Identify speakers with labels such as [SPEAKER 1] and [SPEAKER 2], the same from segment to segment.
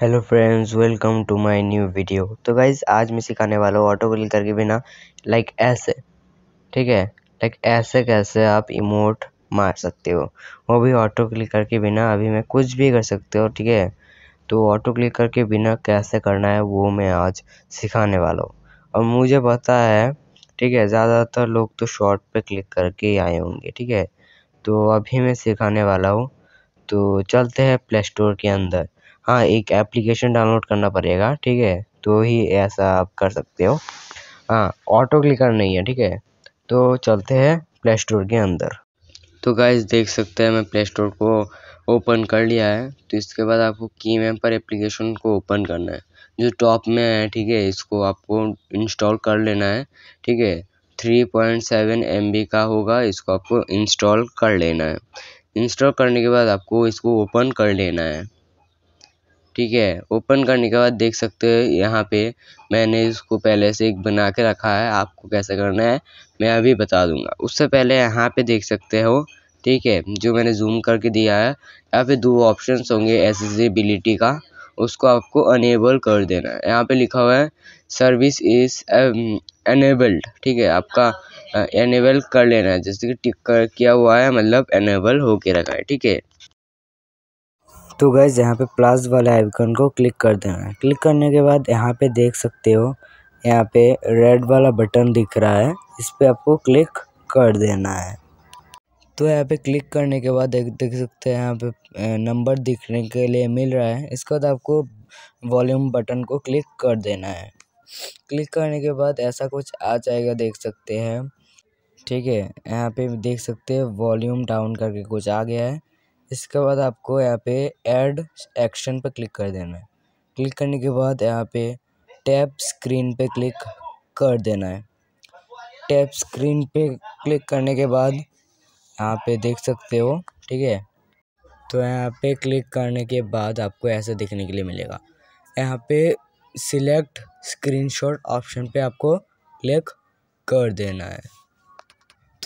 [SPEAKER 1] hello friends welcome to my new video तो guys आज मैं सिखाने वाला हूँ ऑटो क्लिक करके बिना लाइक ऐसे ठीक है लाइक ऐसे कैसे आप इमोट मार सकते हो वो भी ऑटो क्लिक करके बिना अभी मैं कुछ भी कर सकते हो ठीक है तो ऑटो क्लिक करके बिना कैसे करना है वो मैं आज सिखाने वाला हूँ और मुझे पता है ठीक है ज़्यादातर लोग तो शॉर्ट पर क्लिक करके ही आए होंगे ठीक है तो अभी मैं सिखाने वाला हूँ तो चलते हैं प्ले स्टोर के अंदर हाँ एक एप्लीकेशन डाउनलोड करना पड़ेगा ठीक है तो ही ऐसा आप कर सकते हो हाँ ऑटो क्लिकर नहीं है ठीक है तो चलते हैं प्ले स्टोर के अंदर तो गाइज देख सकते हैं मैं प्ले स्टोर को ओपन कर लिया है तो इसके बाद आपको की मैम पर एप्लीकेशन को ओपन करना है जो टॉप में है ठीक है इसको आपको इंस्टॉल कर लेना है ठीक है थ्री पॉइंट सेवन एम बी का होगा इसको आपको इंस्टॉल कर लेना है इंस्टॉल करने के बाद आपको इसको ओपन कर लेना है ठीक है ओपन करने के बाद देख सकते हो यहाँ पे मैंने इसको पहले से एक बना के रखा है आपको कैसे करना है मैं अभी बता दूंगा उससे पहले यहाँ पे देख सकते हो ठीक है जो मैंने जूम करके दिया है यहाँ पे दो ऑप्शन होंगे एसेसिबिलिटी का उसको आपको अनेबल कर देना है यहाँ पे लिखा हुआ है सर्विस इज एनेबल्ड ठीक है आपका एनेबल uh, कर लेना है जैसे कि टिक किया हुआ है मतलब एनेबल होके रखा है ठीक है तो गैस यहाँ पे प्लस वाला आइकन को क्लिक कर देना है क्लिक करने के बाद यहाँ पे देख सकते हो यहाँ पे रेड वाला बटन दिख रहा है इस पर आपको क्लिक कर देना है तो यहाँ पे क्लिक करने के बाद देख सकते हैं यहाँ पे नंबर दिखने के लिए मिल रहा है इसके बाद आपको वॉल्यूम बटन को क्लिक कर देना है क्लिक करने के बाद ऐसा कुछ आ जाएगा देख सकते हैं ठीक है यहाँ पे देख सकते हैं वॉल्यूम डाउन करके कुछ आ गया है इसके बाद आपको यहाँ पे ऐड एक्शन पर क्लिक कर देना है क्लिक करने के बाद यहाँ पे टैप स्क्रीन पे क्लिक कर देना है टैप स्क्रीन पे क्लिक करने के बाद यहाँ पे देख सकते हो ठीक है तो यहाँ पे क्लिक करने के बाद आपको ऐसा देखने के लिए मिलेगा यहाँ पे सिलेक्ट स्क्रीनशॉट ऑप्शन पे आपको क्लिक कर देना है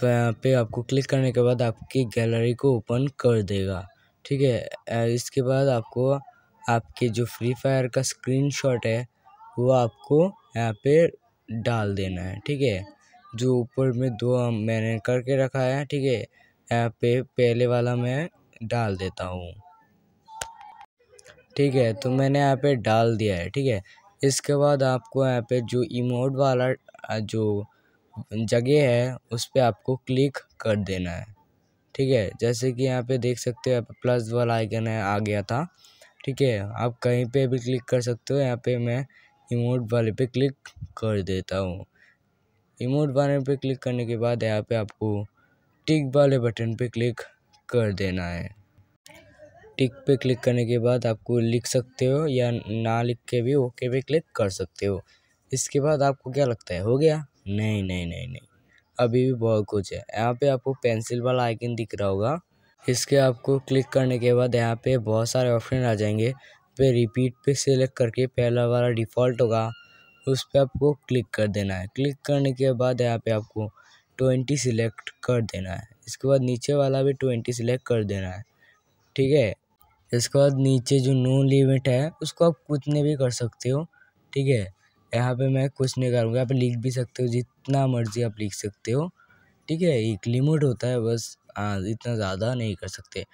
[SPEAKER 1] तो यहाँ पे आपको क्लिक करने के बाद आपकी गैलरी को ओपन कर देगा ठीक है इसके बाद आपको आपके जो फ्री फायर का स्क्रीनशॉट है वो आपको यहाँ पे डाल देना है ठीक है जो ऊपर में दो मैंने करके रखा है ठीक है यहाँ पे पहले वाला मैं डाल देता हूँ ठीक है तो मैंने यहाँ पे डाल दिया है ठीक है इसके बाद आपको यहाँ पे जो इमोट वाला जो जगह है उस पर आपको क्लिक कर देना है ठीक है जैसे कि यहाँ पे देख सकते हो प्लस वाला आइकन है आ गया था ठीक है आप कहीं पे भी क्लिक कर सकते हो यहाँ पे मैं इमोट वाले पे क्लिक कर देता हूँ इमोट वाले पे क्लिक करने के बाद यहाँ पे आपको टिक वाले बटन पे क्लिक कर देना है टिक पे क्लिक करने के बाद आपको लिख सकते हो या ना लिख के भी ओके पे क्लिक कर सकते हो इसके बाद आपको क्या लगता है हो गया नहीं नहीं नहीं नहीं अभी भी बहुत कुछ है यहाँ पे आपको पेंसिल वाला आइकन दिख रहा होगा इसके आपको क्लिक करने के बाद यहाँ पे बहुत सारे ऑप्शन आ जाएंगे पे रिपीट पे सेलेक्ट करके पहला वाला डिफ़ॉल्ट होगा उस पर आपको क्लिक कर देना है क्लिक करने के बाद यहाँ पे आपको ट्वेंटी सिलेक्ट कर देना है इसके बाद नीचे वाला भी ट्वेंटी सिलेक्ट कर देना है ठीक है इसके बाद नीचे जो नो लिमिट है उसको आप कितने भी कर सकते हो ठीक है यहाँ पे मैं कुछ नहीं करूँगा यहाँ पे लिख भी सकते हो जितना मर्ज़ी आप लिख सकते हो ठीक है एक लिमिट होता है बस हाँ इतना ज़्यादा नहीं कर सकते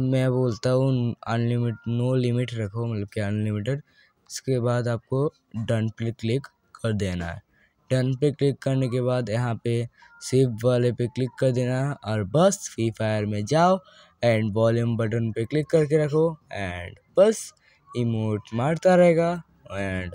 [SPEAKER 1] मैं बोलता हूँ अनलिमिट नो लिमिट रखो मतलब कि अनलिमिटेड इसके बाद आपको डन पे क्लिक कर देना है डन पे क्लिक करने के बाद यहाँ पे सेव वाले पे क्लिक कर देना है और बस फ्री फायर में जाओ एंड वॉल्यूम बटन पे क्लिक करके रखो एंड बस इमोट मारता रहेगा एंड